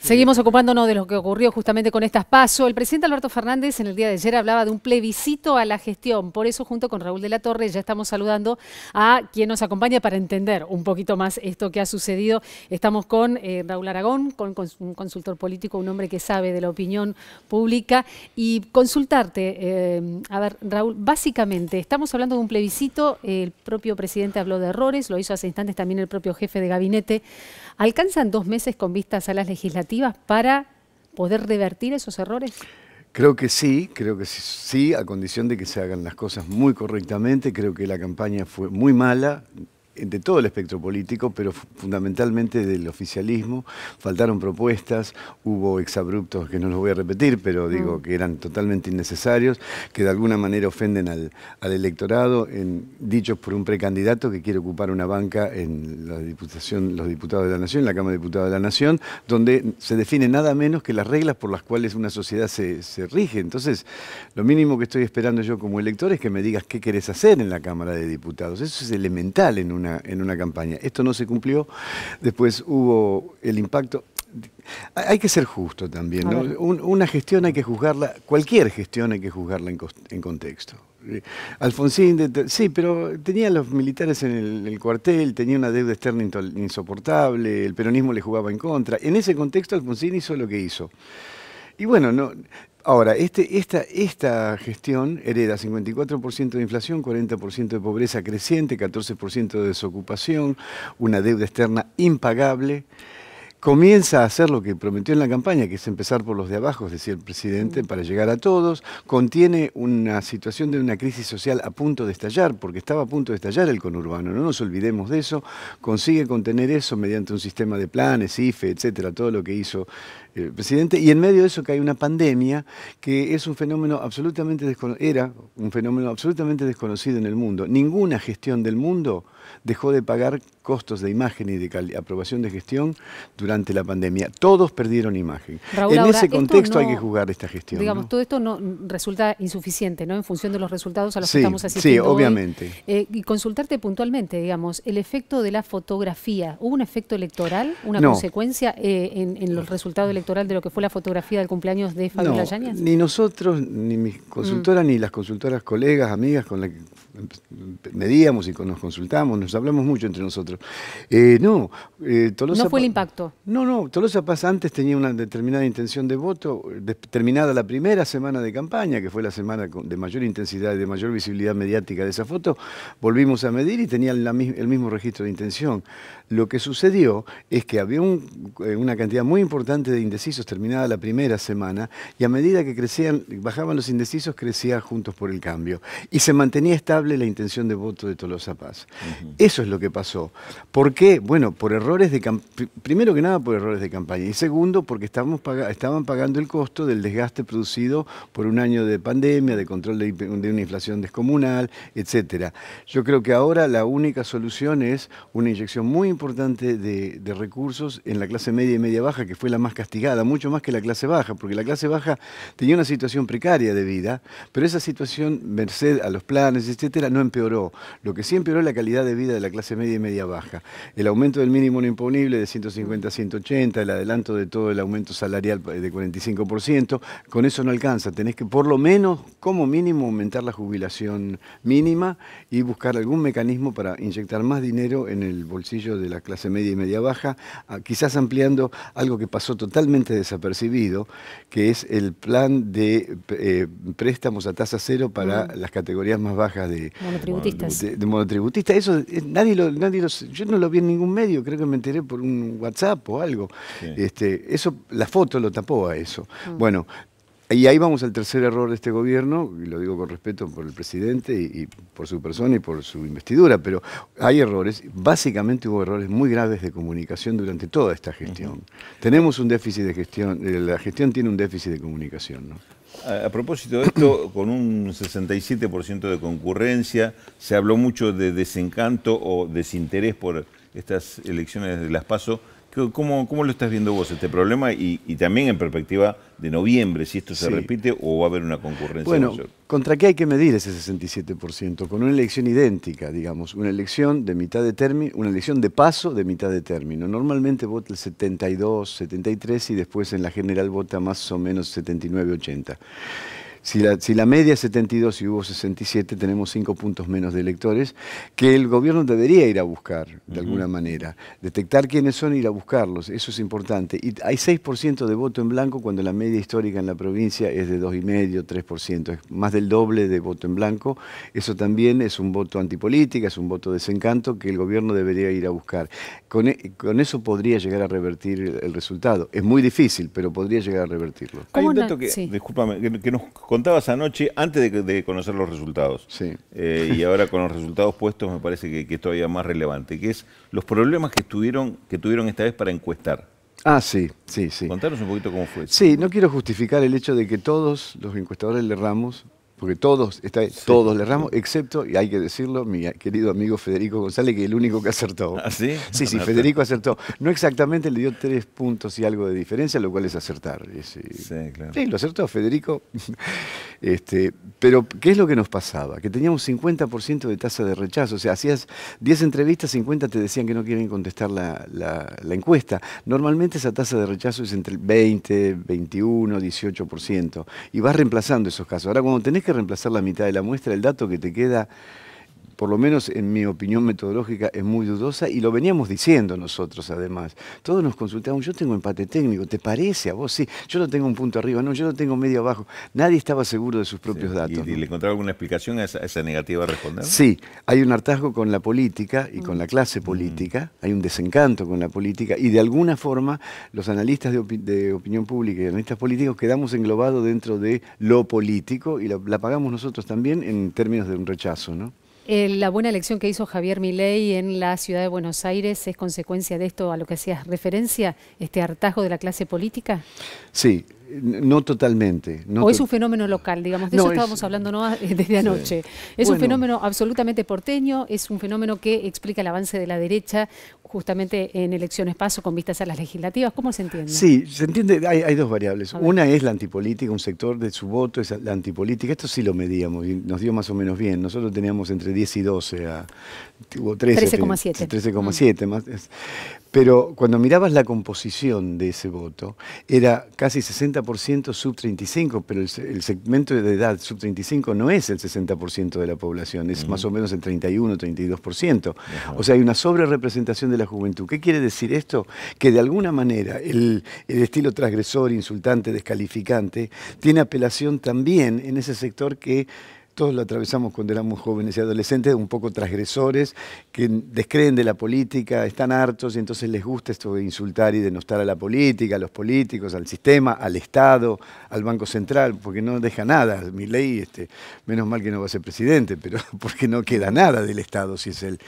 Seguimos ocupándonos de lo que ocurrió justamente con estas PASO. El presidente Alberto Fernández en el día de ayer hablaba de un plebiscito a la gestión. Por eso, junto con Raúl de la Torre, ya estamos saludando a quien nos acompaña para entender un poquito más esto que ha sucedido. Estamos con eh, Raúl Aragón, con, un consultor político, un hombre que sabe de la opinión pública. Y consultarte, eh, a ver, Raúl, básicamente estamos hablando de un plebiscito. El propio presidente habló de errores, lo hizo hace instantes también el propio jefe de gabinete. ¿Alcanzan dos meses con vistas a las legislativas? para poder revertir esos errores? Creo que sí, creo que sí, a condición de que se hagan las cosas muy correctamente. Creo que la campaña fue muy mala, de todo el espectro político, pero fundamentalmente del oficialismo. Faltaron propuestas, hubo exabruptos que no los voy a repetir, pero digo mm. que eran totalmente innecesarios, que de alguna manera ofenden al, electorado, en, dichos por un precandidato que quiere ocupar una banca en la Diputación, los diputados de la Nación, la Cámara de Diputados de la Nación, donde se define nada menos que las reglas por las cuales una sociedad se, rige. Entonces, lo mínimo que estoy esperando yo como elector es que me digas qué querés hacer en la Cámara de Diputados. Eso es elemental en una en una campaña. Esto no se cumplió, después hubo el impacto. Hay que ser justo también, ¿no? una gestión hay que juzgarla, cualquier gestión hay que juzgarla en, contexto. Alfonsín, sí, pero tenía los militares en el, cuartel, tenía una deuda externa insoportable, el peronismo le jugaba en contra. En ese contexto Alfonsín hizo lo que hizo. Y bueno, no, Ahora, este, esta, esta gestión hereda 54% de inflación, 40% de pobreza creciente, 14% de desocupación, una deuda externa impagable comienza a hacer lo que prometió en la campaña, que es empezar por los de abajo, decía el presidente, mm. para llegar a todos, contiene una situación de una crisis social a punto de estallar, porque estaba a punto de estallar el conurbano, no nos olvidemos de eso, consigue contener eso mediante un sistema de planes, IFE, etcétera, todo lo que hizo eh, el presidente, y en medio de eso que hay una pandemia que es un fenómeno absolutamente era un fenómeno absolutamente desconocido en el mundo. Ninguna gestión del mundo dejó de pagar costos de imagen y de aprobación de gestión durante la pandemia. Todos perdieron imagen. en ese contexto hay que jugar esta gestión. Digamos, todo esto no resulta insuficiente, ¿no? En función de los resultados a los que estamos asistiendo. Sí, obviamente. Eh, y consultarte puntualmente, digamos, el efecto de la fotografía. ¿Hubo un efecto electoral, una consecuencia eh, en, los resultados electorales de lo que fue la fotografía del cumpleaños de Fabiola Yáñez? Ni nosotros, ni mis consultoras, mm. ni las consultoras colegas, amigas con las que eh, medíamos y nos consultamos, nos hablamos mucho entre nosotros. Eh, no, eh, Tolosa... No fue el impacto. No, no, Tolosa Paz antes tenía una determinada intención de voto, terminada la primera semana de campaña, que fue la semana de mayor intensidad y de mayor visibilidad mediática de esa foto, volvimos a medir y tenía el mismo registro de intención. Lo que sucedió es que había eh, una cantidad muy importante de indecisos terminada la primera semana y a medida que crecían, bajaban los indecisos, crecía Juntos por el Cambio y se mantenía estable la intención de voto de Tolosa Paz. Eso es lo que pasó. ¿Por qué? Bueno, por errores de primero que nada por errores de campaña y segundo porque estamos estaban pagando el costo del desgaste producido por un año de pandemia, de control de, una inflación descomunal, etcétera. Yo creo que ahora la única solución es una inyección muy importante de, recursos en la clase media y media baja, que fue la más castigada, mucho más que la clase baja, porque la clase baja tenía una situación precaria de vida, pero esa situación, merced a los planes, etcétera, no empeoró. Lo que sí empeoró es la calidad de vida de la clase media y media baja. El aumento del mínimo no imponible de 150 a 180, el adelanto de todo el aumento salarial de 45%, con eso no alcanza. Tenés que por lo menos, como mínimo, aumentar la jubilación mínima y buscar algún mecanismo para inyectar más dinero en el bolsillo de la clase media y media baja, quizás ampliando algo que pasó totalmente desapercibido, que es el plan de eh, préstamos a tasa cero para las categorías más bajas de monotributistas. De, Eso nadie nadie lo yo no lo vi en ningún medio, creo que me enteré por un WhatsApp o algo. Este, eso, la foto lo tapó a eso. Mm. Bueno, y ahí vamos al tercer error de este gobierno, y lo digo con respeto por el presidente y, por su persona y por su investidura, pero hay errores, básicamente hubo errores muy graves de comunicación durante toda esta gestión. Tenemos un déficit de gestión, eh, la gestión tiene un déficit de comunicación. ¿no? A, propósito de esto, con un 67% de concurrencia, se habló mucho de desencanto o desinterés por estas elecciones de las PASO. ¿Cómo, lo estás viendo vos este problema y, también en perspectiva de noviembre, si esto se repite o va a haber una concurrencia bueno, ¿Contra qué hay que medir ese 67%? Con una elección idéntica, digamos, una elección de mitad de término, una elección de paso de mitad de término. Normalmente vota el 72, 73 y después en la general vota más o menos 79, 80. Si la, media es 72 y hubo 67, tenemos 5 puntos menos de electores que el gobierno debería ir a buscar, de alguna manera. Detectar quiénes son e ir a buscarlos, eso es importante. Y hay 6% de voto en blanco cuando la media histórica en la provincia es de 2,5, 3%. Es más del doble de voto en blanco. Eso también es un voto antipolítica, es un voto desencanto que el gobierno debería ir a buscar. Con, e, con eso podría llegar a revertir el, resultado. Es muy difícil, pero podría llegar a revertirlo. Hay un dato que, que, contabas anoche antes de, conocer los resultados. Sí. Eh, y ahora con los resultados puestos me parece que, es todavía más relevante, que es los problemas que tuvieron, que tuvieron esta vez para encuestar. Ah, sí, sí, sí. Contanos un poquito cómo fue. Sí, no quiero justificar el hecho de que todos los encuestadores de Ramos porque todos, está, todos le erramos, excepto, y hay que decirlo, mi querido amigo Federico González, que es el único que acertó. ¿Ah, sí? Sí, sí, Federico acertó. No exactamente, le dio tres puntos y algo de diferencia, lo cual es acertar. Eh, sí, lo acertó Federico. Este, pero, ¿qué es lo que nos pasaba? Que teníamos 50% de tasa de rechazo, o sea, hacías 10 entrevistas, 50 te decían que no quieren contestar la, encuesta. Normalmente esa tasa de rechazo es entre el 20, 21, 18%, y vas reemplazando esos casos. Ahora, cuando tenés que reemplazar la mitad de la muestra, el dato que te queda por lo menos en mi opinión metodológica, es muy dudosa y lo veníamos diciendo nosotros además. Todos nos consultamos yo tengo empate técnico, ¿te parece a vos? Sí, yo no tengo un punto arriba, no, yo no tengo medio abajo. Nadie estaba seguro de sus propios datos. ¿Y, le encontraba alguna explicación a esa, negativa a responder? Sí, hay un hartazgo con la política y con la mm. clase política, mm. hay un desencanto con la política y de alguna forma los analistas de, opinión pública y analistas políticos quedamos englobados dentro de lo político y la pagamos nosotros también en términos de un rechazo, ¿no? Eh, la buena elección que hizo Javier Milei en la ciudad de Buenos Aires es consecuencia de esto a lo que hacías referencia, este hartazgo de la clase política. Sí, no totalmente. o es un fenómeno local, digamos, de eso estábamos hablando ¿no? desde anoche. Es un fenómeno absolutamente porteño, es un fenómeno que explica el avance de la derecha, justamente en elecciones paso con vistas a las legislativas. ¿Cómo se entiende? Sí, se entiende, hay, dos variables. Una es la antipolítica, un sector de su voto es la antipolítica. Esto sí lo medíamos y nos dio más o menos bien. Nosotros teníamos entre 10 y 12, a, 13. 13,7. 13,7 más. Pero cuando mirabas la composición de ese voto, era casi 60% sub 35, pero el, segmento de edad sub 35 no es el 60% de la población, es más o menos el 31, 32%. O sea, hay una sobrerepresentación de la juventud. ¿Qué quiere decir esto? Que de alguna manera el estilo transgresor, insultante, descalificante, tiene apelación también en ese sector que todos lo atravesamos cuando éramos jóvenes y adolescentes, un poco transgresores, que descreen de la política, están hartos y entonces les gusta esto de insultar y denostar a la política, a los políticos, al sistema, al Estado, al Banco Central, porque no deja nada. Mi ley, este, menos mal que no va a ser presidente, pero porque no queda nada del Estado si es él.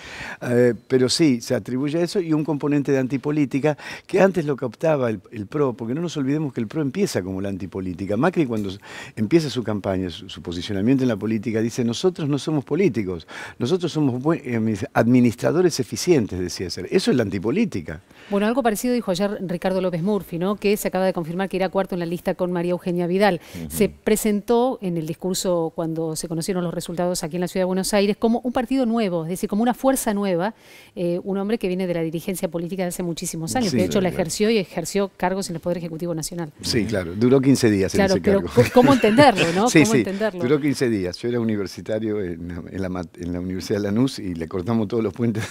Eh, pero sí, se atribuye a eso y un componente de antipolítica que antes lo captaba el, el PRO, porque no nos olvidemos que el PRO empieza como la antipolítica. Macri cuando empieza su campaña, su posicionamiento en la política, dice, nosotros no somos políticos, nosotros somos eh, administradores eficientes, decía ser. Eso es la antipolítica. Bueno, algo parecido dijo ayer Ricardo López Murphy, ¿no? que se acaba de confirmar que irá cuarto en la lista con María Eugenia Vidal. Se presentó en el discurso cuando se conocieron los resultados aquí en la Ciudad de Buenos Aires como un partido nuevo, es decir, como una fuerza nueva, eh, un hombre que viene de la dirigencia política de hace muchísimos años, de hecho la ejerció y ejerció cargos en el Poder Ejecutivo Nacional. Sí, claro, duró 15 días claro, pero ¿Cómo entenderlo? ¿no? entenderlo? duró 15 días. Yo era universitario en la, Universidad de Lanús y le cortamos todos los puentes.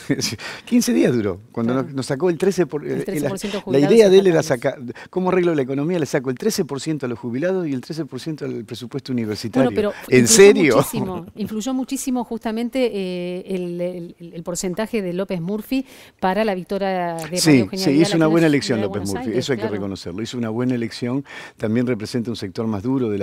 15 días duró. Cuando nos, sacó el 13%. Eh, la, idea de él era sacar, ¿cómo arreglo la economía? Le saco el 13% a los jubilados y el 13% al presupuesto universitario. ¿En serio? influyó muchísimo justamente eh, el, porcentaje de López Murphy para la victoria de Sí, sí hizo una buena elección López Murphy, eso hay que reconocerlo. Hizo una buena elección, también representa un sector más duro del,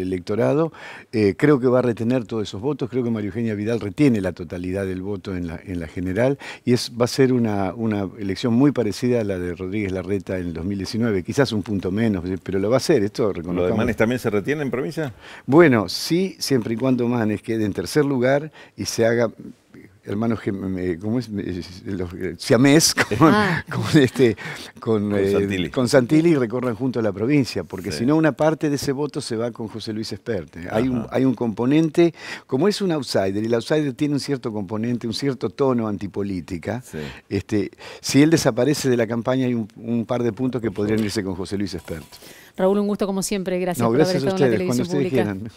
electorado. Eh, creo que va a retener todos esos votos, creo que María Eugenia Vidal retiene la totalidad del voto en la, en la general y es, va a ser una, una, elección muy parecida a la de Rodríguez Larreta en el 2019, quizás un punto menos, eh, pero lo va a hacer. esto ¿Los de Manes también se retienen en provincia? Bueno, sí, siempre y cuando Manes quede en tercer lugar y se haga hermanos como es? Los, eh, ah. con, este, con, con, eh, Santilli. recorran junto a la provincia, porque si no una parte de ese voto se va con José Luis Esperte. Hay un, hay un componente, como es un outsider, y el outsider tiene un cierto componente, un cierto tono antipolítica, este, si él desaparece de la campaña hay un, par de puntos que podrían irse con José Luis Esperte. Raúl, un gusto como siempre. Gracias, por haber estado en la televisión